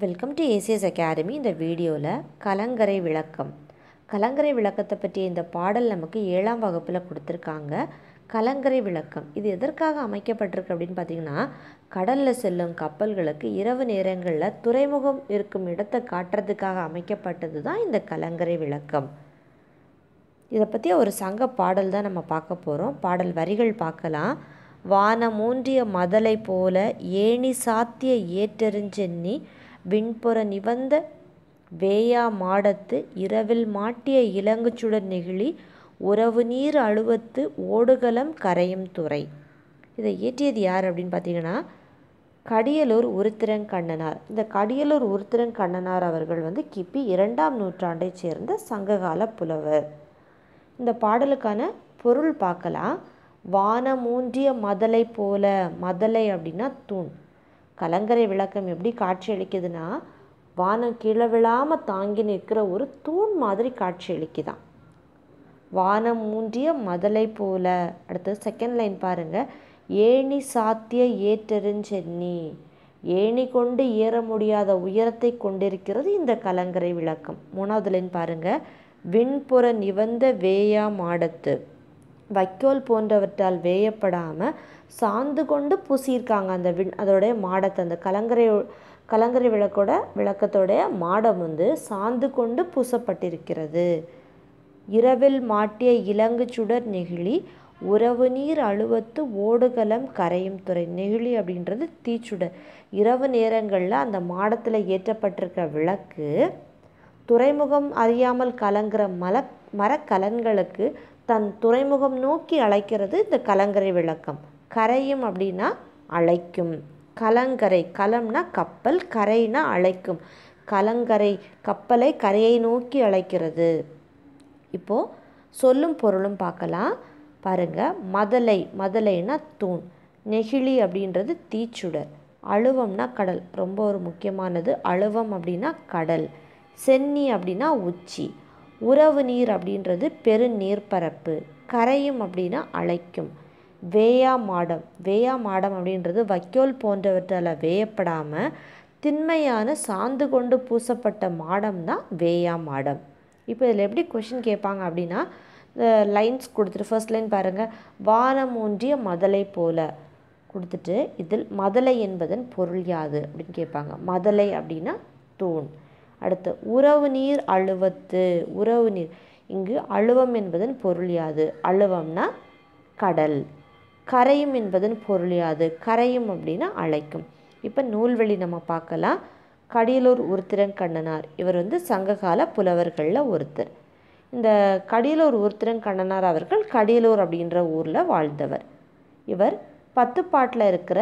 welcome to ACS academy இந்த வீடியோவில் கலங்கரை விளக்கம் கலங்கரை விளக்கத்தை பற்றிய இந்த பாடல் நமக்கு ஏழாம் வகுப்பில் கொடுத்துருக்காங்க கலங்கரை விளக்கம் இது எதற்காக அமைக்கப்பட்டிருக்கு அப்படின்னு பார்த்தீங்கன்னா கடலில் செல்லும் கப்பல்களுக்கு இரவு நேரங்களில் துறைமுகம் இருக்கும் இடத்தை காட்டுறதுக்காக அமைக்கப்பட்டது தான் இந்த கலங்கரை விளக்கம் இதை பற்றிய ஒரு சங்க பாடல் தான் நம்ம பார்க்க போகிறோம் பாடல் வரிகள் பார்க்கலாம் வானமூன்றிய மதலை போல ஏணி சாத்திய ஏற்றெறிஞ்சென்னி விண்புற நிவந்த வேயா மாடத்து இரவில் மாட்டிய இலங்குச்சுடர் நெகிழி உறவு நீர் அழுவத்து ஓடுகலம் கரையும் துறை இதை இயற்றியது யார் அப்படின்னு பார்த்தீங்கன்னா கடியலூர் உருத்திரங்கண்ணனார் இந்த கடியலூர் உருத்திரங்கண்ணனார் அவர்கள் வந்து கிபி இரண்டாம் நூற்றாண்டை சேர்ந்த சங்ககால புலவர் இந்த பாடலுக்கான பொருள் பார்க்கலாம் வானமூன்றிய மதலை போல மதலை அப்படின்னா தூண் கலங்கரை விளக்கம் எப்படி காட்சி அளிக்குதுன்னா வானம் கீழே விழாமல் தாங்கி நிற்கிற ஒரு தூண் மாதிரி காட்சி அளிக்குதான் வானம் மூன்றிய மதலை போல அடுத்தது செகண்ட் லைன் பாருங்கள் ஏணி சாத்திய ஏற்றெறிஞ்சென்னி ஏணி கொண்டு ஏற முடியாத உயரத்தை கொண்டிருக்கிறது இந்த கலங்கரை விளக்கம் மூணாவது லைன் பாருங்கள் விண்புற நிவந்த வேயா மாடத்து வைக்கோல் போன்றவற்றால் வேயப்படாமல் சார்ந்து கொண்டு பூசியிருக்காங்க அந்த விண் அதோடைய மாடத்தை அந்த கலங்கரை கலங்கரை விளக்கோட விளக்கத்தோடைய மாடம் வந்து சார்ந்து கொண்டு பூசப்பட்டிருக்கிறது இரவில் மாட்டிய இலங்கு சுடர் நெகிழி உறவு நீர் அழுவத்து ஓடுகலம் கரையும் துறை நெகிழி அப்படின்றது தீச்சுடர் இரவு நேரங்களில் அந்த மாடத்தில் ஏற்றப்பட்டிருக்க விளக்கு துறைமுகம் அறியாமல் கலங்குற மல மரக்கலன்களுக்கு தன் துறைமுகம் நோக்கி அழைக்கிறது இந்த கலங்கரை விளக்கம் கரையும் அப்படின்னா அழைக்கும் கலங்கரை கலம்னா கப்பல் கரைனா அழைக்கும் கலங்கரை கப்பலை கரையை நோக்கி அழைக்கிறது இப்போது சொல்லும் பொருளும் பார்க்கலாம் பாருங்கள் மதலை மதலைனா தூண் நெகிழி அப்படின்றது தீச்சுடர் அழுவம்னா கடல் ரொம்ப ஒரு முக்கியமானது அழுவம் அப்படின்னா கடல் சென்னி அப்படின்னா உச்சி உறவு நீர் அப்படின்றது பெருநீர்ப்பரப்பு கரையும் அப்படின்னா அழைக்கும் வேயா மாடம் வேயா மாடம் அப்படின்றது வைக்கோல் போன்றவற்றால் வேயப்படாமல் திண்மையான சாந்து கொண்டு பூசப்பட்ட மாடம் தான் வேயா மாடம் இப்போ இதில் எப்படி கொஷின் கேட்பாங்க அப்படின்னா லைன்ஸ் கொடுத்துட்டு ஃபர்ஸ்ட் லைன் பாருங்கள் வானம் ஊன்றிய மதலை போல கொடுத்துட்டு இதில் மதலை என்பதன் பொருள் யாது அப்படின்னு கேட்பாங்க மதலை அப்படின்னா தூண் அடுத்து உறவு நீர் அழுவத்து உறவு நீர் இங்கு அழுவம் என்பதன் பொருள் யாது அழுவம்னா கடல் கரையும் என்பதன் பொருள் யாது கரையும் அப்படின்னா அழைக்கும் இப்போ நூல்வெளி நம்ம பார்க்கலாம் கடியலூர் உருத்திரங்கண்ணனார் இவர் வந்து சங்ககால புலவர்களில் ஒருத்தர் இந்த கடியலூர் உருத்திரங்கண்ணனார் அவர்கள் கடியலூர் அப்படின்ற ஊரில் வாழ்ந்தவர் இவர் பத்து பாட்டில் இருக்கிற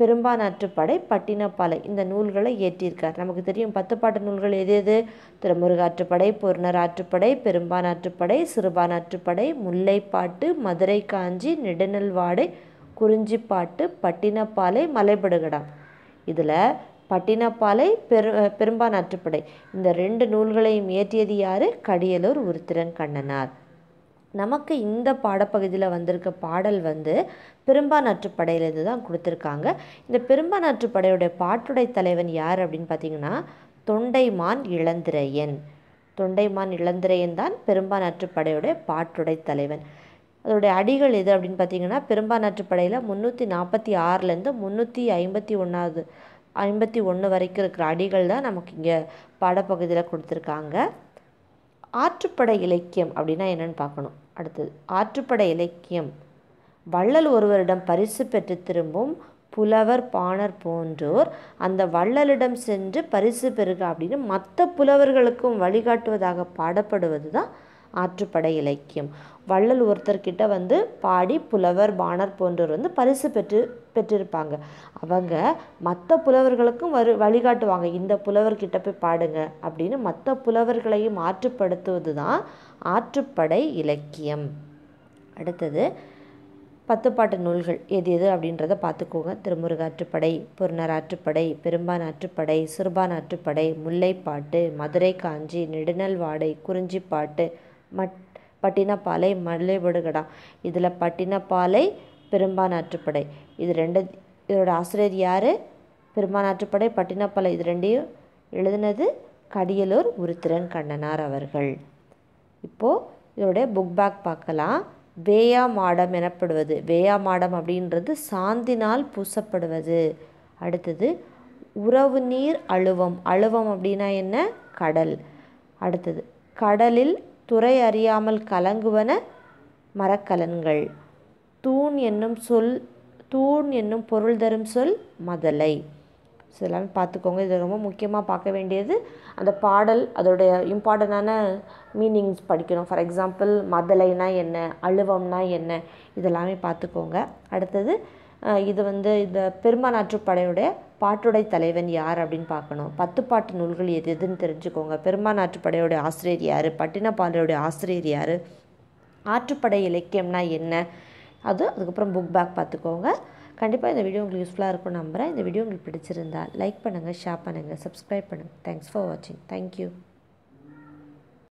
பெரும்பானாற்றுப்படை பட்டினப்பாலை இந்த நூல்களை ஏற்றியிருக்கார் நமக்கு தெரியும் பத்து பாட்டு நூல்கள் எது எது திருமுருகாற்றுப்படை பொருணராற்றுப்படை பெரும்பானாற்றுப்படை சிறுபானாற்றுப்படை முல்லைப்பாட்டு மதுரை காஞ்சி நெடுநல்வாடை குறிஞ்சிப்பாட்டு பட்டினப்பாலை மலைபடுகடா இதில் பட்டினப்பாலை பெரு பெரும்பான் ஆற்றுப்படை இந்த ரெண்டு நூல்களையும் இயற்றியது யார் கடியலூர் உருத்திரன் கண்ணனார் நமக்கு இந்த பாடப்பகுதியில் வந்திருக்க பாடல் வந்து பெரும்பா நாற்றுப்படையிலேருந்து தான் கொடுத்துருக்காங்க இந்த பெரும்பா நாற்றுப்படையுடைய பாட்டுடை தலைவன் யார் அப்படின்னு பார்த்தீங்கன்னா தொண்டைமான் இளந்திரையன் தொண்டைமான் இளந்திரையன் தான் பெரும்பா நாற்றுப்படையுடைய பாட்டுடை தலைவன் அதோடைய அடிகள் எது அப்படின்னு பார்த்தீங்கன்னா பெரும்பா நாற்றுப்படையில் முந்நூற்றி நாற்பத்தி ஆறுலேருந்து முந்நூற்றி ஐம்பத்தி ஒன்றாவது ஐம்பத்தி ஒன்று வரைக்கும் இருக்கிற அடிகள் தான் நமக்கு இங்கே பாடப்பகுதியில் கொடுத்துருக்காங்க ஆற்றுப்படை இலக்கியம் அப்படின்னா என்னென்னு பார்க்கணும் அடுத்தது ஆற்றுப்படை இலக்கியம் வள்ளல் ஒருவரிடம் பரிசு பெற்று திரும்பும் புலவர் பாணர் போன்றோர் அந்த வள்ளலிடம் சென்று பரிசு பெறுக அப்படின்னு மற்ற புலவர்களுக்கும் வழிகாட்டுவதாக பாடப்படுவது தான் ஆற்றுப்படை இலக்கியம் வள்ளல் ஒருத்தர்கிட்ட வந்து பாடி புலவர் பாணர் போன்றவர் வந்து பரிசு பெற்று பெற்றிருப்பாங்க அவங்க மற்ற புலவர்களுக்கும் வரு வழிகாட்டுவாங்க இந்த புலவர்கிட்ட போய் பாடுங்க அப்படின்னு மற்ற புலவர்களையும் ஆற்றுப்படுத்துவது தான் ஆற்றுப்படை இலக்கியம் அடுத்தது பத்துப்பாட்டு நூல்கள் எது எது அப்படின்றத பார்த்துக்கோங்க திருமுருகாற்றுப்படை பொருணர் ஆற்றுப்படை பெரும்பான் ஆற்றுப்படை சிறுபான் ஆற்றுப்படை முல்லைப்பாட்டு மதுரை காஞ்சி நெடுநல்வாடை குறிஞ்சிப்பாட்டு மட் பட்டினப்பாலை மல்லைபடுகடா இதில் பட்டினப்பாலை பெரும்பானாற்றுப்படை இது ரெண்டு இதோட ஆசிரியர் யார் பெரும்பானாற்றுப்படை பட்டினப்பாலை இது ரெண்டையும் எழுதினது கடியலூர் உருத்திரன் கண்ணனார் அவர்கள் இப்போது இதோடைய புக் பேக் பார்க்கலாம் வேயா மாடம் எனப்படுவது வேயா மாடம் அப்படின்றது சாந்தினால் பூசப்படுவது அடுத்தது உறவு நீர் அழுவம் அழுவம் அப்படின்னா என்ன கடல் அடுத்தது கடலில் துறை அறியாமல் கலங்குவன மரக்கலன்கள் தூண் என்னும் சொல் தூண் என்னும் பொருள் தரும் சொல் மதலை ஸோ எல்லாமே பார்த்துக்கோங்க இது ரொம்ப முக்கியமாக பார்க்க வேண்டியது அந்த பாடல் அதோடைய இம்பார்ட்டண்டான மீனிங்ஸ் படிக்கணும் ஃபார் எக்ஸாம்பிள் மதலைனா என்ன அழுவம்னா என்ன இதெல்லாமே பார்த்துக்கோங்க அடுத்தது இது வந்து இந்த பெருமாநாற்று படையுடைய பாட்டுடை தலைவன் யார் அப்படின்னு பார்க்கணும் பத்து பாட்டு நூல்கள் எது எதுன்னு தெரிஞ்சுக்கோங்க பெருமாநாட்டுப்படையோடைய ஆசிரியர் யார் பட்டினப்பாண்டியோடைய ஆசிரியர் யார் ஆற்றுப்படை இலக்கியம்னா என்ன அது அதுக்கப்புறம் புக் பேக் பார்த்துக்கோங்க கண்டிப்பாக இந்த வீடியோ உங்களுக்கு யூஸ்ஃபுல்லாக இருக்கும் நம்புகிறேன் இந்த வீடியோ உங்களுக்கு பிடிச்சிருந்தால் லைக் பண்ணுங்கள் ஷேர் பண்ணுங்கள் சப்ஸ்கிரைப் பண்ணுங்கள் தேங்க்ஸ் ஃபார் வாட்சிங் தேங்க்யூ